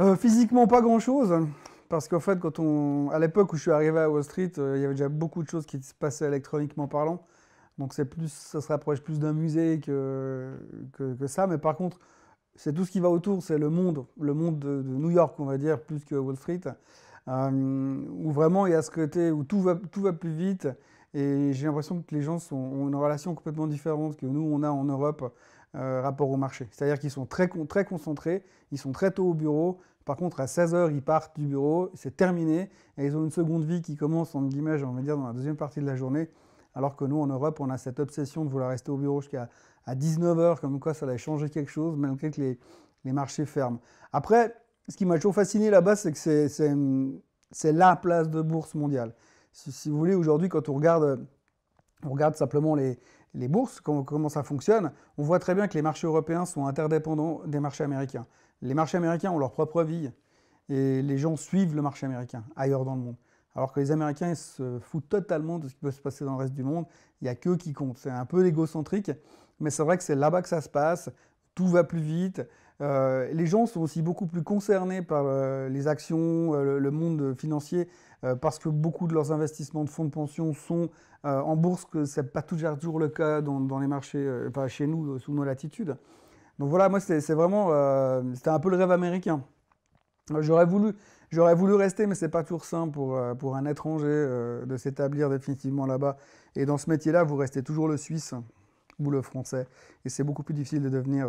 Euh, physiquement, pas grand-chose. Parce qu'en fait, quand on... à l'époque où je suis arrivé à Wall Street, euh, il y avait déjà beaucoup de choses qui se passaient électroniquement parlant. Donc c'est plus, ça se rapproche plus d'un musée que, que, ça. Mais par contre, c'est tout ce qui va autour, c'est le monde, le monde de, New York, on va dire, plus que Wall Street. Euh, où vraiment il y a ce côté où tout va, tout va plus vite, et j'ai l'impression que les gens sont, ont une relation complètement différente que nous, on a en Europe euh, rapport au marché. C'est-à-dire qu'ils sont très, très concentrés, ils sont très tôt au bureau. Par contre, à 16h, ils partent du bureau, c'est terminé. Et ils ont une seconde vie qui commence, en guillemets, on va dire, dans la deuxième partie de la journée. Alors que nous, en Europe, on a cette obsession de vouloir rester au bureau jusqu'à 19h, comme quoi ça allait changer quelque chose, malgré que les, les marchés ferment. Après, ce qui m'a toujours fasciné là-bas, c'est que c'est la place de bourse mondiale si, vous voulez, aujourd'hui, quand on regarde, on regarde simplement les, les bourses, comment, ça fonctionne, on voit très bien que les marchés européens sont interdépendants des marchés américains. Les marchés américains ont leur propre vie et les gens suivent le marché américain ailleurs dans le monde. Alors que les Américains se foutent totalement de ce qui peut se passer dans le reste du monde. Il n'y a qu'eux qui comptent. C'est un peu égocentrique, mais c'est vrai que c'est là-bas que ça se passe. Tout va plus vite. Euh, les gens sont aussi beaucoup plus concernés par euh, les actions, euh, le, monde financier, parce que beaucoup de leurs investissements de fonds de pension sont en bourse, que ce n'est pas toujours le cas dans les marchés, chez nous, sous nos latitudes. Donc voilà, moi, c'est vraiment, c'était un peu le rêve américain. J'aurais voulu, j'aurais voulu rester, mais c'est pas toujours simple pour, pour un étranger de s'établir définitivement là-bas. Et dans ce métier-là, vous restez toujours le Suisse ou le Français, et c'est beaucoup plus difficile de devenir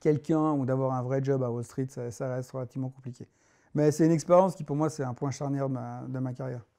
quelqu'un ou d'avoir un vrai job à Wall Street, ça, reste relativement compliqué. Mais c'est une expérience qui, pour moi, c'est un point charnière de ma carrière.